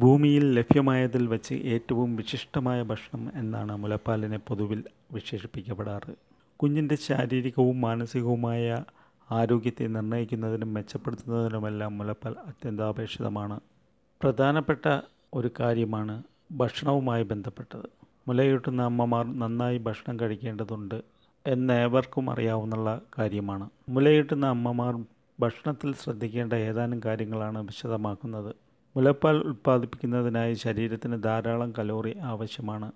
ഭൂമിയിൽ ലഭ്യമായതിൽ വെച്ച് ഏറ്റവും വിശിഷ്ടമായ ഭക്ഷണം എന്നാണ് മുലപ്പാലിനെ പൊതുവിൽ വിശേഷിപ്പിക്കപ്പെടാറ് കുഞ്ഞിൻ്റെ ശാരീരികവും മാനസികവുമായ ആരോഗ്യത്തെ നിർണ്ണയിക്കുന്നതിനും മെച്ചപ്പെടുത്തുന്നതിനുമെല്ലാം മുലപ്പാൽ അത്യന്താപേക്ഷിതമാണ് പ്രധാനപ്പെട്ട ഒരു കാര്യമാണ് ഭക്ഷണവുമായി ബന്ധപ്പെട്ടത് മുലയൂട്ടുന്ന അമ്മമാർ നന്നായി ഭക്ഷണം കഴിക്കേണ്ടതുണ്ട് എന്ന് ഏവർക്കും അറിയാവുന്ന കാര്യമാണ് മുലയൂട്ടുന്ന അമ്മമാർ ഭക്ഷണത്തിൽ ശ്രദ്ധിക്കേണ്ട ഏതാനും കാര്യങ്ങളാണ് വിശദമാക്കുന്നത് മുലപ്പാൽ ഉൽപ്പാദിപ്പിക്കുന്നതിനായി ശരീരത്തിന് ധാരാളം കലോറി ആവശ്യമാണ്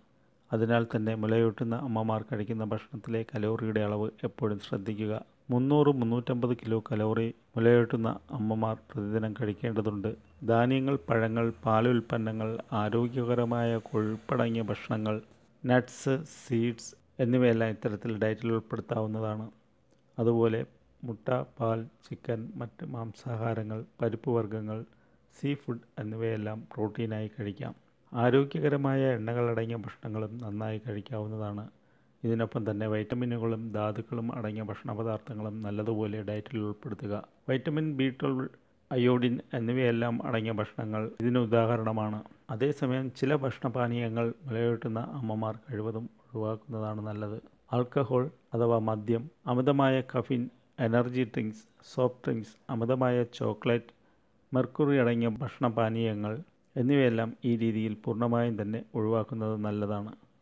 അതിനാൽ തന്നെ മുലയൂട്ടുന്ന അമ്മമാർ കഴിക്കുന്ന ഭക്ഷണത്തിലെ കലോറിയുടെ അളവ് എപ്പോഴും ശ്രദ്ധിക്കുക മുന്നൂറ് മുന്നൂറ്റമ്പത് കിലോ കലോറി മുലയൂട്ടുന്ന അമ്മമാർ പ്രതിദിനം കഴിക്കേണ്ടതുണ്ട് ധാന്യങ്ങൾ പഴങ്ങൾ പാലുൽപ്പന്നങ്ങൾ ആരോഗ്യകരമായ കൊഴുപ്പടങ്ങിയ ഭക്ഷണങ്ങൾ നട്ട്സ് സീഡ്സ് എന്നിവയെല്ലാം ഇത്തരത്തിൽ ഡയറ്റിൽ ഉൾപ്പെടുത്താവുന്നതാണ് അതുപോലെ മുട്ട പാൽ ചിക്കൻ മറ്റ് മാംസാഹാരങ്ങൾ പരിപ്പ് വർഗ്ഗങ്ങൾ സീ ഫുഡ് എന്നിവയെല്ലാം പ്രോട്ടീനായി കഴിക്കാം ആരോഗ്യകരമായ എണ്ണകളടങ്ങിയ ഭക്ഷണങ്ങളും നന്നായി കഴിക്കാവുന്നതാണ് ഇതിനൊപ്പം തന്നെ വൈറ്റമിനുകളും ധാതുക്കളും അടങ്ങിയ പദാർത്ഥങ്ങളും നല്ലതുപോലെ ഡയറ്റിൽ ഉൾപ്പെടുത്തുക വൈറ്റമിൻ ബി ട്വൽവ് അയോഡിൻ എന്നിവയെല്ലാം അടങ്ങിയ ഭക്ഷണങ്ങൾ ഇതിന് ഉദാഹരണമാണ് അതേസമയം ചില ഭക്ഷണപാനീയങ്ങൾ മുലയൂട്ടുന്ന അമ്മമാർ കഴിവതും ഒഴിവാക്കുന്നതാണ് നല്ലത് ആൽക്കഹോൾ അഥവാ മദ്യം അമിതമായ caffeine energy drinks soft drinks അമിതമായ ചോക്ലേറ്റ് മെർക്കുറി അടങ്ങിയ ഭക്ഷണ പാനീയങ്ങൾ എന്നിവയെല്ലാം ഈ രീതിയിൽ പൂർണ്ണമായും തന്നെ ഒഴിവാക്കുന്നത് നല്ലതാണ്